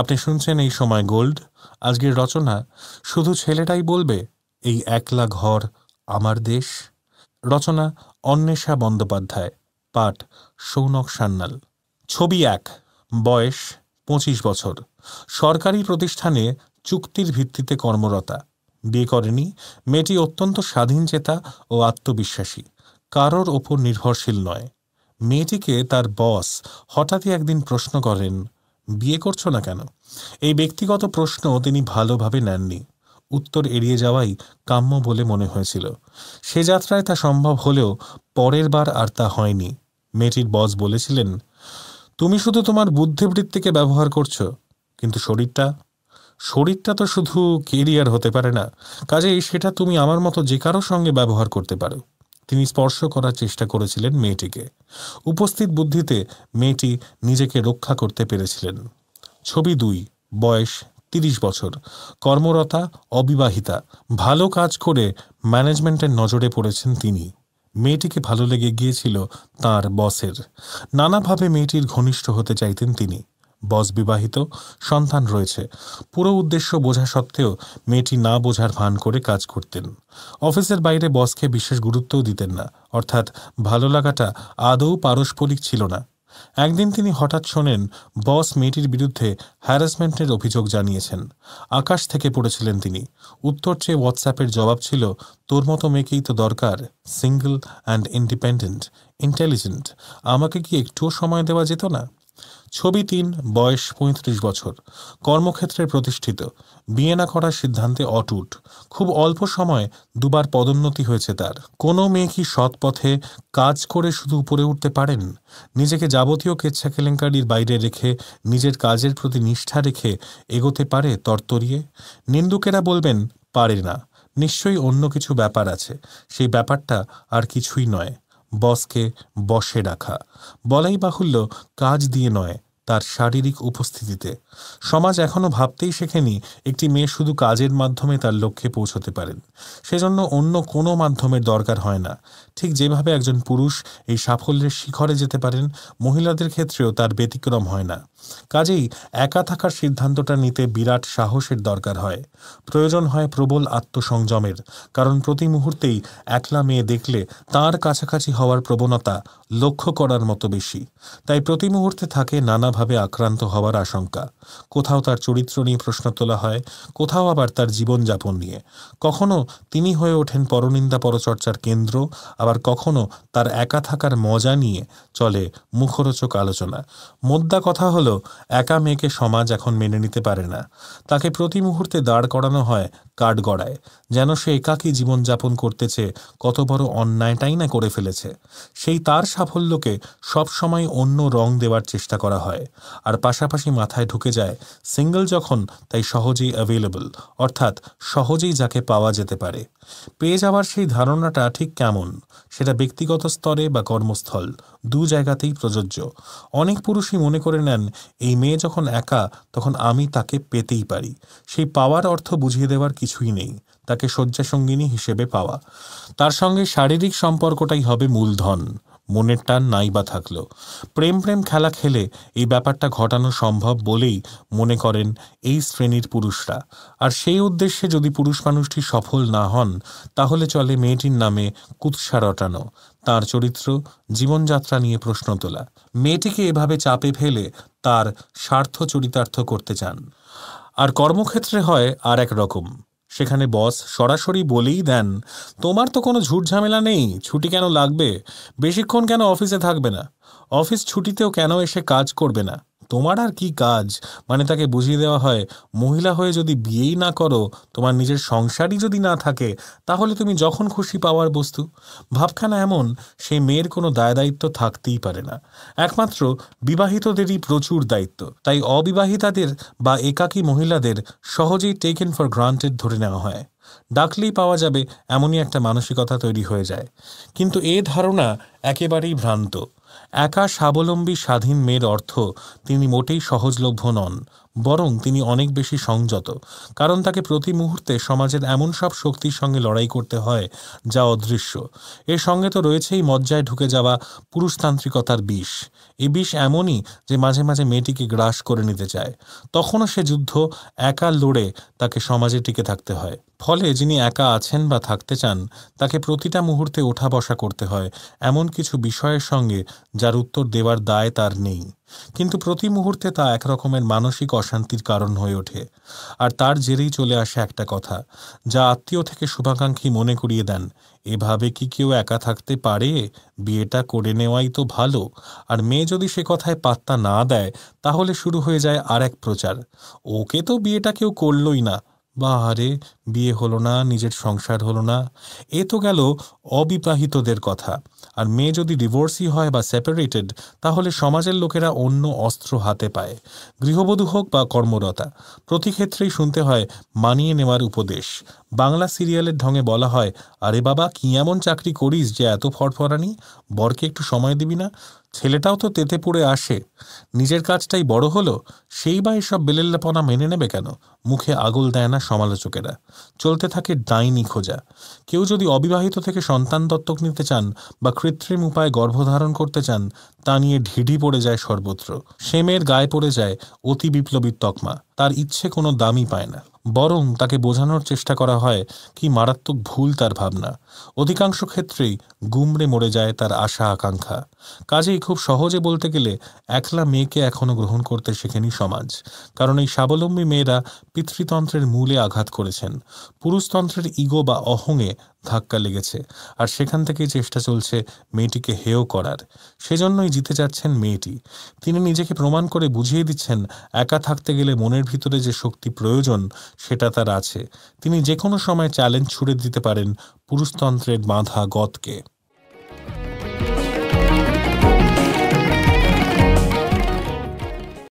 আপনি শুনছেন এই সময় গোল্ড আজকের রচনা শুধু ছেলেটাই বলবে এই একলা ঘর আমার দেশ রচনা অন্বেষা বন্দ্যোপাধ্যায় পাঠ সৌনক সান্যাল ছবি এক বয়স পঁচিশ বছর সরকারি প্রতিষ্ঠানে চুক্তির ভিত্তিতে কর্মরতা বিয়ে করেনি মেয়েটি অত্যন্ত স্বাধীন চেতা ও আত্মবিশ্বাসী কারোর ওপর নির্ভরশীল নয় মেয়েটিকে তার বস হঠাৎই একদিন প্রশ্ন করেন বিয়ে করছো না কেন এই ব্যক্তিগত প্রশ্ন তিনি ভালোভাবে নেননি উত্তর এড়িয়ে যাওয়াই কাম্য বলে মনে হয়েছিল সে যাত্রায় তা সম্ভব হলেও পরের বার আর তা হয়নি মেয়েটির বস বলেছিলেন তুমি শুধু তোমার বুদ্ধিবৃত্তিকে ব্যবহার করছো কিন্তু শরীরটা শরীরটা তো শুধু কেরিয়ার হতে পারে না কাজেই সেটা তুমি আমার মতো যে কারোর সঙ্গে ব্যবহার করতে পারো তিনি স্পর্শ করার চেষ্টা করেছিলেন মেয়েটিকে উপস্থিত বুদ্ধিতে মেয়েটি নিজেকে রক্ষা করতে পেরেছিলেন ছবি দুই বয়স তিরিশ বছর কর্মরতা অবিবাহিতা ভালো কাজ করে ম্যানেজমেন্টের নজরে পড়েছেন তিনি মেয়েটিকে ভালো লেগে গিয়েছিল তার বসের নানাভাবে মেয়েটির ঘনিষ্ঠ হতে চাইতেন তিনি বস বিবাহিত সন্তান রয়েছে পুরো উদ্দেশ্য বোঝা সত্ত্বেও মেয়েটি না বোঝার ভান করে কাজ করতেন অফিসের বাইরে বসকে বিশেষ গুরুত্বও দিতেন না অর্থাৎ ভালো লাগাটা আদৌ পারস্পরিক ছিল না একদিন তিনি হঠাৎ শোনেন বস মেয়েটির বিরুদ্ধে হ্যারাসমেন্টের অভিযোগ জানিয়েছেন আকাশ থেকে পড়েছিলেন তিনি উত্তর চেয়ে হোয়াটসঅ্যাপের জবাব ছিল তোর মতো মেয়েকেই তো দরকার সিঙ্গল অ্যান্ড ইন্ডিপেন্ডেন্ট ইন্টেলিজেন্ট আমাকে কি একটুও সময় দেওয়া যেত না ছবি তিন বয়স পঁয়ত্রিশ বছর কর্মক্ষেত্রে প্রতিষ্ঠিত বিয়ে না করার সিদ্ধান্তে অটুট খুব অল্প সময়ে দুবার পদোন্নতি হয়েছে তার কোনো মেয়ে কি সৎ পথে কাজ করে শুধু উপরে উঠতে পারেন নিজেকে যাবতীয় কেচ্ছা কেলেঙ্কারির বাইরে রেখে নিজের কাজের প্রতি নিষ্ঠা রেখে এগোতে পারে তরতরিয়ে নিন্দুকেরা বলবেন পারে না নিশ্চয়ই অন্য কিছু ব্যাপার আছে সেই ব্যাপারটা আর কিছুই নয় বসকে বসে রাখা বলাই বাহুল্য কাজ দিয়ে নয় তার শারীরিক উপস্থিতিতে সমাজ এখনও ভাবতেই শেখেনি একটি মেয়ে শুধু কাজের মাধ্যমে তার লক্ষ্যে পৌঁছতে পারেন সেজন্য অন্য কোনো মাধ্যমের দরকার হয় না ঠিক যেভাবে একজন পুরুষ এই সাফল্যের শিখরে যেতে পারেন মহিলাদের ক্ষেত্রেও তার ব্যতিক্রম হয় না কাজেই একা থাকার সিদ্ধান্তটা নিতে বিরাট সাহসের দরকার হয় প্রয়োজন হয় প্রবল আত্মসংযমের কারণ প্রতি মুহূর্তেই একলা মেয়ে দেখলে তার কাছাকাছি হওয়ার প্রবণতা লক্ষ্য করার মতো বেশি তাই প্রতি মুহূর্তে থাকে নানাভাবে আক্রান্ত হওয়ার আশঙ্কা কোথাও তার চরিত্র নিয়ে প্রশ্ন তোলা হয় কোথাও আবার তার জীবনযাপন নিয়ে কখনো তিনি হয়ে ওঠেন পরনিন্দা পরচর্চার কেন্দ্র আবার কখনো তার একা থাকার মজা নিয়ে চলে মুখরোচক আলোচনা মোদ্দা কথা হলো একা মেয়েকে সমাজ এখন মেনে নিতে পারে না তাকে প্রতি মুহূর্তে দাঁড় করানো হয় কাঠগড়ায় যেন সে একাকী জীবনযাপন করতেছে কত বড় অন্যায়টাই না করে ফেলেছে সেই তার সাফল্যকে সবসময় অন্য রং দেওয়ার চেষ্টা করা হয় আর পাশাপাশি মাথায় ঢুকে যায় সিঙ্গেল যখন তাই সহজেই অ্যাভেলেবল অর্থাৎ সহজেই যাকে পাওয়া যেতে পারে পেয়ে যাওয়ার সেই ধারণাটা ঠিক কেমন সেটা ব্যক্তিগত স্তরে বা কর্মস্থল দু জায়গাতেই প্রযোজ্য অনেক পুরুষই মনে করে নেন এই মেয়ে যখন একা তখন আমি তাকে পেতেই পারি সেই পাওয়ার অর্থ বুঝিয়ে দেওয়ার কিছুই নেই তাকে শয্যাসঙ্গিনী হিসেবে পাওয়া তার সঙ্গে শারীরিক সম্পর্কটাই হবে মূলধন মনের টান নাই বা থাকল প্রেম প্রেম খেলা খেলে এই ব্যাপারটা ঘটানো সম্ভব বলেই মনে করেন এই শ্রেণীর পুরুষরা আর সেই উদ্দেশ্যে যদি পুরুষ মানুষটি সফল না হন তাহলে চলে মেয়েটির নামে কুৎসা রটানো তার চরিত্র জীবনযাত্রা নিয়ে প্রশ্ন তোলা মেয়েটিকে এভাবে চাপে ফেলে তার স্বার্থ চরিতার্থ করতে চান আর কর্মক্ষেত্রে হয় আর এক রকম সেখানে বস সরাসরি বলেই দেন তোমার তো কোনো ঝুট ঝামেলা নেই ছুটি কেন লাগবে বেশিক্ষণ কেন অফিসে থাকবে না অফিস ছুটিতেও কেন এসে কাজ করবে না তোমার আর কি কাজ মানে তাকে বুঝিয়ে দেওয়া হয় মহিলা হয়ে যদি বিয়েই না করো তোমার নিজের সংসারই যদি না থাকে তাহলে তুমি যখন খুশি পাওয়ার বস্তু ভাবখানা এমন সেই মেয়ের কোনো দায় দায়িত্ব থাকতেই পারে না একমাত্র বিবাহিতদেরই প্রচুর দায়িত্ব তাই অবিবাহিতাদের বা একাকী মহিলাদের সহজেই টেকেন ফর গ্রান্টেড ধরে নেওয়া হয় ডাকলেই পাওয়া যাবে এমনই একটা মানসিকতা তৈরি হয়ে যায় কিন্তু এ ধারণা একেবারেই ভ্রান্ত একা স্বাবলম্বী স্বাধীন মেয়ের অর্থ তিনি মোটেই সহজলভ্য নন বরং তিনি অনেক বেশি সংযত কারণ তাকে প্রতি মুহূর্তে সমাজের এমন সব শক্তির সঙ্গে লড়াই করতে হয় যা অদৃশ্য এর সঙ্গে তো রয়েছেই মজ্জায় ঢুকে যাওয়া পুরুষতান্ত্রিকতার বিষ এ বিষ এমনই যে মাঝে মাঝে মেয়েটিকে গ্রাস করে নিতে চায় তখনও সে যুদ্ধ একা লড়ে তাকে সমাজে টিকে থাকতে হয় ফলে যিনি একা আছেন বা থাকতে চান তাকে প্রতিটা মুহূর্তে ওঠা বসা করতে হয় এমন কিছু বিষয়ের সঙ্গে যার উত্তর দেওয়ার দায় তার নেই কিন্তু প্রতি মুহূর্তে তা এক রকমের মানসিক অশান্তির কারণ হয়ে ওঠে আর তার জেরেই চলে আসে একটা কথা যা আত্মীয় থেকে শুভাকাঙ্ক্ষী মনে করিয়ে দেন এভাবে কি কেউ একা থাকতে পারে বিয়েটা করে নেওয়াই তো ভালো আর মেয়ে যদি সে কথায় পাত্তা না দেয় তাহলে শুরু হয়ে যায় আর এক প্রচার ওকে তো বিয়েটা কেউ করলই না বা আরে বিয়ে হলো না নিজের সংসার হলো না এ তো গেল অবিবাহিতদের কথা আর মেয়ে যদি ডিভোর্সই হয় বা সেপারেটেড তাহলে সমাজের লোকেরা অন্য অস্ত্র হাতে পায় গৃহবধূ হোক বা কর্মরতা প্রতিক্ষেত্রেই শুনতে হয় মানিয়ে নেওয়ার উপদেশ বাংলা সিরিয়ালের ঢঙে বলা হয় আরে বাবা কি এমন চাকরি করিস যে এত ফটফরানি বরকে একটু সময় দিবি না ছেলেটাও তো তেতে পড়ে আসে নিজের কাজটাই বড় হলো সেই বা এসব বেলেল্লাপনা মেনে নেবে কেন মুখে আগল দেয় না সমালোচকেরা চলতে থাকে ডাইনি খোঁজা কেউ যদি অবিবাহিত থেকে সন্তান দত্তক নিতে চান বা কৃত্রিম উপায়ে গর্ভধারণ করতে চান তা নিয়ে ঢিঢি পড়ে যায় সর্বত্র সেমের গায়ে পড়ে যায় অতি বিপ্লবীর তকমা তার ইচ্ছে কোনো দামই পায় না বরং তাকে বোঝানোর চেষ্টা করা হয় কি মারাত্মক ভুল তার ভাবনা অধিকাংশ ক্ষেত্রেই গুমড়ে মরে যায় তার আশা আকাঙ্ক্ষা কাজেই খুব সহজে বলতে গেলে একলা মেয়েকে এখনও গ্রহণ করতে শেখেনি সমাজ কারণ এই স্বাবলম্বী মেয়েরা পিতৃতন্ত্রের মূলে আঘাত করেছেন পুরুষতন্ত্রের ইগো বা অহংয়ে ধাক্কা লেগেছে আর সেখান থেকেই চেষ্টা চলছে মেয়েটিকে হেয় করার সেজন্যই জিতে যাচ্ছেন মেয়েটি তিনি নিজেকে প্রমাণ করে বুঝিয়ে দিচ্ছেন একা থাকতে গেলে মনের ভিতরে যে শক্তি প্রয়োজন সেটা তার আছে তিনি যে কোনো সময় চ্যালেঞ্জ ছুড়ে দিতে পারেন পুরুষতন্ত্রের বাঁধা গদকে